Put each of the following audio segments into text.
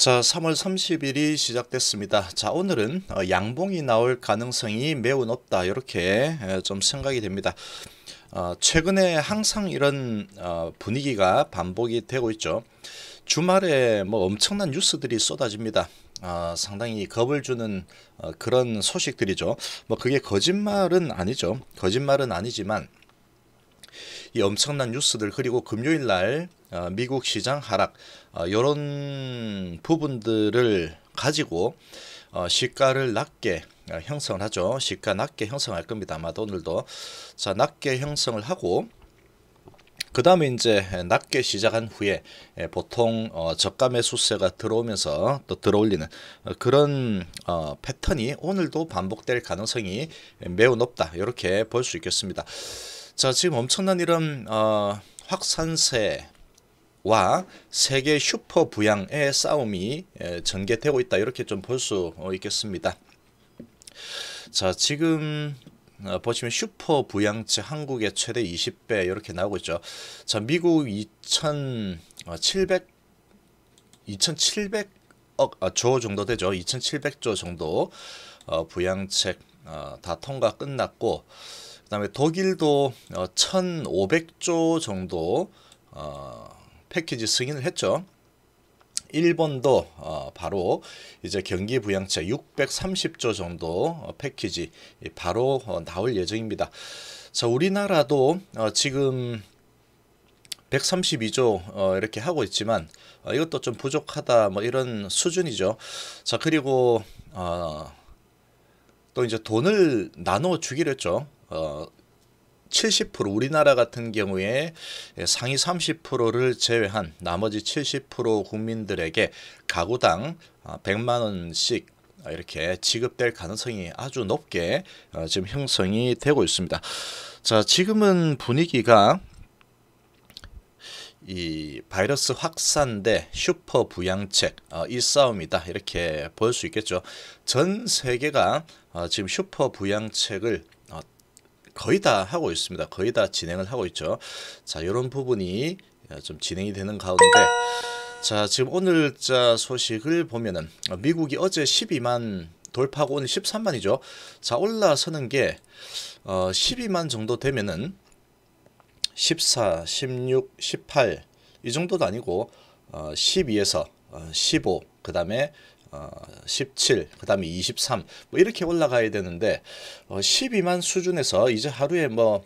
자, 3월 30일이 시작됐습니다. 자, 오늘은 어, 양봉이 나올 가능성이 매우 높다. 이렇게 좀 생각이 됩니다. 어, 최근에 항상 이런 어, 분위기가 반복이 되고 있죠. 주말에 뭐 엄청난 뉴스들이 쏟아집니다. 어, 상당히 겁을 주는 어, 그런 소식들이죠. 뭐 그게 거짓말은 아니죠. 거짓말은 아니지만 이 엄청난 뉴스들 그리고 금요일 날 어, 미국 시장 하락 이런 어, 부분들을 가지고 어, 시가를 낮게 형성을 하죠. 시가 낮게 형성할 겁니다. 아마 오늘도 자 낮게 형성을 하고 그 다음에 이제 낮게 시작한 후에 예, 보통 저가 매수세가 들어오면서 또 들어올리는 그런 패턴이 오늘도 반복될 가능성이 매우 높다 이렇게 볼 수 있겠습니다. 자, 지금 엄청난 이런 어, 확산세와 세계 슈퍼 부양의 싸움이 예, 전개되고 있다. 이렇게 좀 볼수 어, 있겠습니다. 자, 지금 어, 보시면 슈퍼 부양치 한국의 최대 20배 이렇게 나오고 있죠. 자, 미국 2,700 2,700억 어, 아, 조 정도 되죠. 2,700조 정도 어, 부양책 어, 다 통과 끝났고 그다음에 독일도 1,500조 어, 정도 어, 패키지 승인을 했죠. 일본도 어, 바로 이제 경기 부양책 630조 정도 패키지 바로 나올 예정입니다. 자, 우리나라도 지금 132조 이렇게 하고 있지만 이것도 좀 부족하다 뭐 이런 수준이죠. 자, 그리고 또 이제 돈을 나눠 주기로 했죠. 어, 70% 우리나라 같은 경우에 상위 30%를 제외한 나머지 70% 국민들에게 가구당 100만 어, 원씩 이렇게 지급될 가능성이 아주 높게 어, 지금 형성이 되고 있습니다. 자, 지금은 분위기가 이 바이러스 확산 대 슈퍼 부양책 어, 이 싸움이다 이렇게 볼 수 있겠죠. 전 세계가 어, 지금 슈퍼 부양책을 거의 다 하고 있습니다. 거의 다 진행을 하고 있죠. 자, 이런 부분이 어, 좀 진행이 되는 가운데 자, 지금 오늘자 소식을 보면은 미국이 어제 12만 돌파하고 오늘 13만이죠. 자, 올라서는 게 어, 12만 정도 되면은 14, 16, 18 이 정도도 아니고 어, 12에서 어, 15, 그 다음에 어, 17, 그 다음에 23, 뭐 이렇게 올라가야 되는데, 어, 12만 수준에서 이제 하루에 뭐,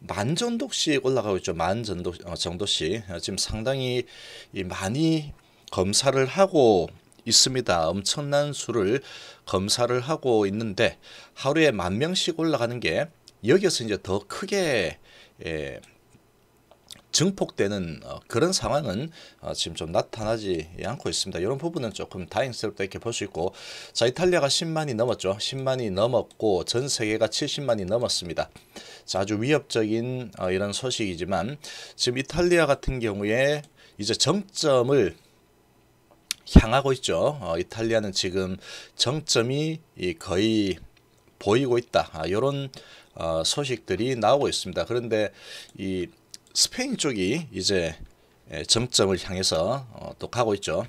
만전도씩 올라가고 있죠. 만전도 어, 정도씩. 어, 지금 상당히 이 많이 검사를 하고 있습니다. 엄청난 수를 검사를 하고 있는데, 하루에 만 명씩 올라가는 게, 여기에서 이제 더 크게, 예, 증폭되는 어, 그런 상황은 어, 지금 좀 나타나지 않고 있습니다. 이런 부분은 조금 다행스럽다 이렇게 볼 수 있고 자 이탈리아가 10만이 넘었죠. 10만이 넘었고 전 세계가 70만이 넘었습니다. 자 아주 위협적인 어, 이런 소식이지만 지금 이탈리아 같은 경우에 이제 정점을 향하고 있죠. 이탈리아는 지금 정점이 거의 보이고 있다. 이런 아, 소식들이 나오고 있습니다. 그런데 이 스페인 쪽이 이제 예, 정점을 향해서 어, 또 가고 있죠.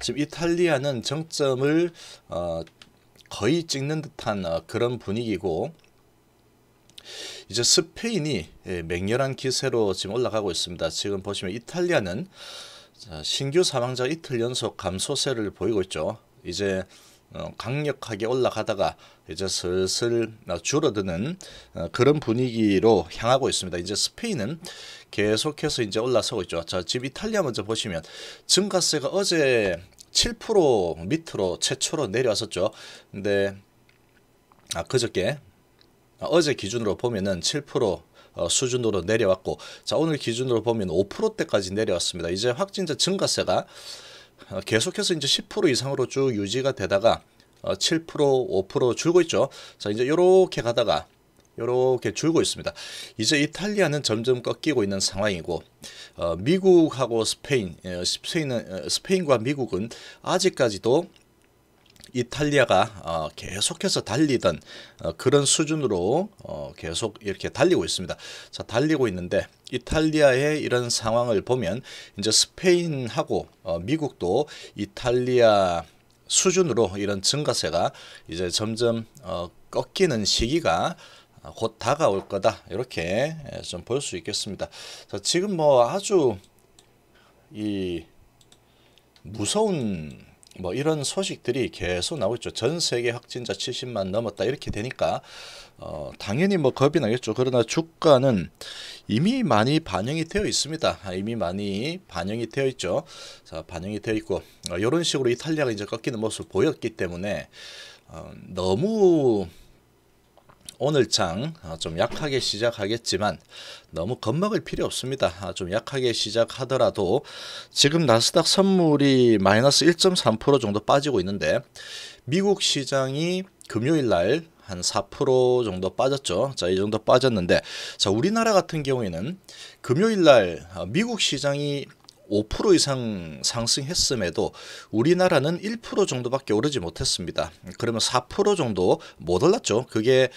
지금 이탈리아는 정점을 어, 거의 찍는 듯한 어, 그런 분위기고 이제 스페인이 예, 맹렬한 기세로 지금 올라가고 있습니다. 지금 보시면 이탈리아는 신규 사망자 이틀 연속 감소세를 보이고 있죠. 이제 어, 강력하게 올라가다가 이제 슬슬 줄어드는 어, 그런 분위기로 향하고 있습니다. 이제 스페인은 계속해서 이제 올라서고 있죠. 자, 지 이탈리아 먼저 보시면 증가세가 어제 7% 밑으로 최초로 내려왔었죠. 근데 아, 그저께 아, 어제 기준으로 보면은 7% 어, 수준으로 내려왔고 자 오늘 기준으로 보면 5%대까지 내려왔습니다. 이제 확진자 증가세가 어, 계속해서 이제 10% 이상으로 쭉 유지가 되다가 7% 어, 5% 줄고 있죠. 자 이제 이렇게 가다가 이렇게 줄고 있습니다. 이제 이탈리아는 점점 꺾이고 있는 상황이고 어, 미국하고 스페인, 예, 스페인은, 스페인과 미국은 아직까지도 이탈리아가 계속해서 달리던 그런 수준으로 계속 이렇게 달리고 있습니다. 자 달리고 있는데 이탈리아의 이런 상황을 보면 이제 스페인하고 어, 미국도 이탈리아 수준으로 이런 증가세가 이제 점점 어, 꺾이는 시기가 어, 곧 다가올 거다 이렇게 예, 좀볼 수 있겠습니다. 자, 지금 뭐 아주 이 무서운 뭐 이런 소식들이 계속 나오고 있죠. 전 세계 확진자 70만 넘었다 이렇게 되니까 어 당연히 뭐 겁이 나겠죠. 그러나 주가는 이미 많이 반영이 되어 있습니다. 아, 이미 많이 반영이 되어 있죠. 자 반영이 되어 있고 어, 이런 식으로 이탈리아가 이제 꺾이는 모습을 보였기 때문에 어, 너무 오늘 장좀 아, 약하게 시작하겠지만 너무 겁먹을 필요 없습니다. 아, 좀 약하게 시작하더라도 지금 나스닥 선물이 마이너스 1.3% 정도 빠지고 있는데 미국 시장이 금요일 날 한 4% 정도 빠졌죠. 자, 이 정도 빠졌는데 자, 우리나라 같은 경우에는 금요일 날 아, 미국 시장이 5% 이상 상승했음에도 우리나라는 1% 정도밖에 오르지 못했습니다. 그러면 4% 정도 못 올랐죠. 그게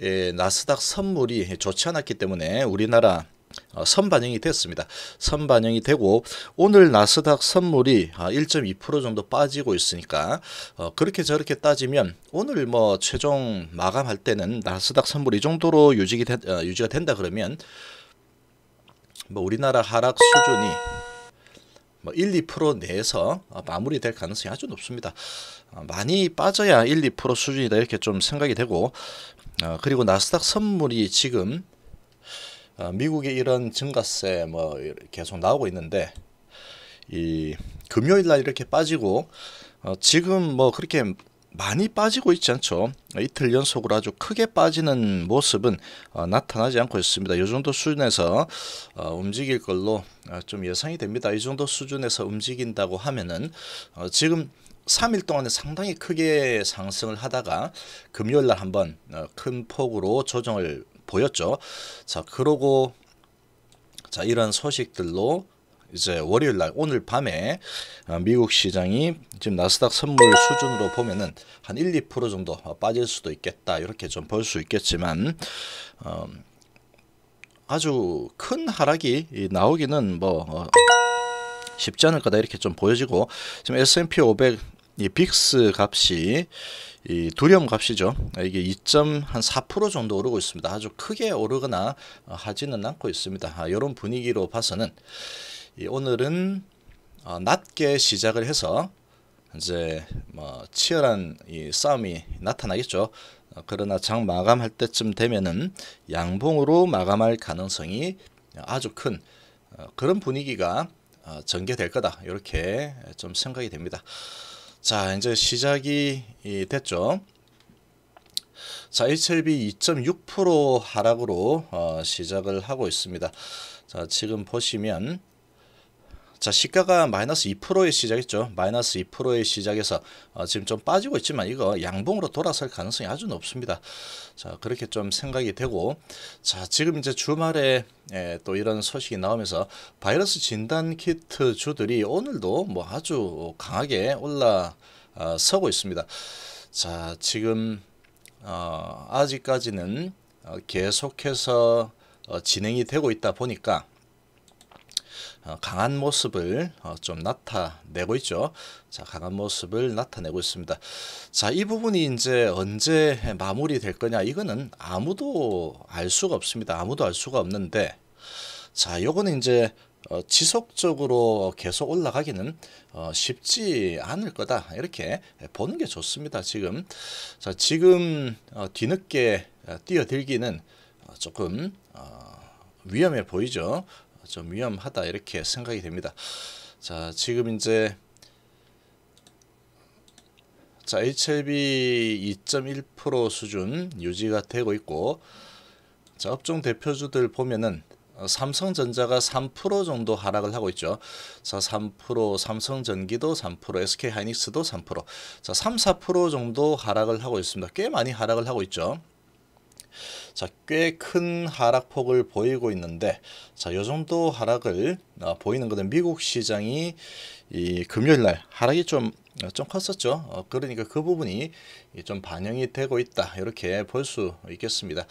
예, 나스닥 선물이 좋지 않았기 때문에 우리나라 어, 선반영이 됐습니다. 선반영이 되고 오늘 나스닥 선물이 1.2% 아, 정도 빠지고 있으니까 어, 그렇게 저렇게 따지면 오늘 뭐 최종 마감할 때는 나스닥 선물이 정도로 어, 유지가 된다 그러면 뭐 우리나라 하락 수준이 뭐 1, 2% 내에서 어, 마무리될 가능성이 아주 높습니다. 어, 많이 빠져야 1, 2% 수준이다 이렇게 좀 생각이 되고 어, 그리고 나스닥 선물이 지금 미국의 이런 증가세 뭐 계속 나오고 있는데 이 금요일 날 이렇게 빠지고 지금 뭐 그렇게 많이 빠지고 있지 않죠. 이틀 연속으로 아주 크게 빠지는 모습은 어, 나타나지 않고 있습니다. 이 정도 수준에서 어, 움직일 걸로 어, 좀 예상이 됩니다. 이 정도 수준에서 움직인다고 하면은 지금 3일 동안에 상당히 크게 상승을 하다가 금요일 날 한번 큰 폭으로 조정을 보였죠. 자, 그러고 자, 이런 소식들로 이제 월요일 날 오늘 밤에 어, 미국 시장이 지금 나스닥 선물 수준으로 보면은 한 1, 2% 정도 빠질 수도 있겠다. 이렇게 좀 볼 수 있겠지만 어, 아주 큰 하락이 나오기는 뭐 어, 쉽지 않을 거다 이렇게 좀 보여지고 지금 S&P 500이 빅스 값이 이두움 값이죠. 이게 2.4% 정도 오르고 있습니다. 아주 크게 오르거나 하지는 않고 있습니다. 아, 이런 분위기로 봐서는 오늘은 어, 낮게 시작을 해서 이제 뭐 치열한 이 싸움이 나타나겠죠. 어, 그러나 장 마감할 때쯤 되면은 양봉으로 마감할 가능성이 아주 큰 어, 그런 분위기가 어, 전개될 거다 이렇게 좀 생각이 됩니다. 자 이제 시작이 됐죠. 자 HLB 2.6% 하락으로 시작을 하고 있습니다. 자 지금 보시면 자 시가가 마이너스 2%의 시작했죠. 마이너스 2%의 시작에서 어, 지금 좀 빠지고 있지만 이거 양봉으로 돌아설 가능성이 아주 높습니다. 자 그렇게 좀 생각이 되고 자 지금 이제 주말에 예, 또 이런 소식이 나오면서 바이러스 진단 키트 주들이 오늘도 뭐 아주 강하게 올라서고 어, 있습니다. 자 지금 어, 아직까지는 어, 계속해서 어, 진행이 되고 있다 보니까 어, 강한 모습을 어, 좀 나타내고 있죠. 자, 강한 모습을 나타내고 있습니다. 자, 이 부분이 이제 언제 마무리될 거냐? 이거는 아무도 알 수가 없습니다. 아무도 알 수가 없는데 자, 요거는 이제 어, 지속적으로 계속 올라가기는 어, 쉽지 않을 거다 이렇게 보는 게 좋습니다 지금 자 지금 어, 뒤늦게 어, 뛰어들기는 조금 위험해 보이죠 좀 위험하다 이렇게 생각이 됩니다. 자 지금 이제 자 HLB 2.1% 수준 유지가 되고 있고 자 업종 대표주들 보면은 어, 삼성전자가 3% 정도 하락을 하고 있죠. 자, 3%, 삼성전기도 3%, SK하이닉스도 3%. 자, 3, 4% 정도 하락을 하고 있습니다. 꽤 많이 하락을 하고 있죠. 자, 꽤 큰 하락폭을 보이고 있는데 자, 요 정도 하락을 어, 보이는 것은 미국 시장이 이 금요일 날 하락이 좀좀 어, 컸었죠. 어, 그러니까 그 부분이 좀 반영이 되고 있다. 이렇게 볼 수 있겠습니다.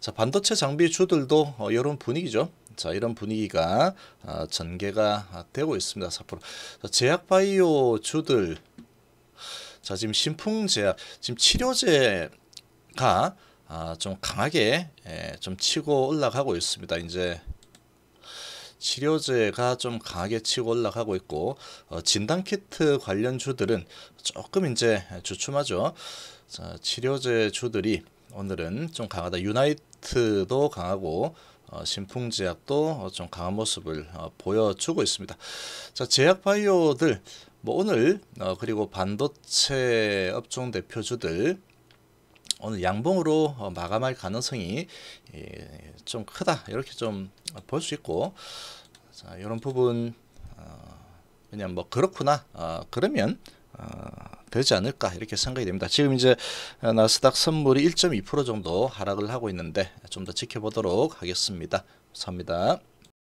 자, 반도체 장비주들도 어, 이런 분위기죠. 자 이런 분위기가 어, 전개가 되고 있습니다. 4%. 자, 제약바이오 주들 자 지금 신풍제약 지금 치료제가 아, 좀 강하게 예, 좀 치고 올라가고 있습니다. 이제 치료제가 좀 강하게 치고 올라가고 있고 어, 진단키트 관련주들은 조금 이제 주춤하죠. 자, 치료제 주들이 오늘은 좀 강하다. 유나이트도 강하고 어, 신풍제약도 어, 좀 강한 모습을 어, 보여주고 있습니다. 자, 제약바이오들 뭐 오늘 어, 그리고 반도체 업종 대표주들 오늘 양봉으로 어, 마감할 가능성이 예, 좀 크다 이렇게 좀 볼 수 있고 자, 이런 부분 어, 그냥 뭐 그렇구나 어, 그러면 되지 않을까 이렇게 생각이 됩니다. 지금 이제 나스닥 선물이 1.2% 정도 하락을 하고 있는데 좀 더 지켜보도록 하겠습니다. 감사합니다.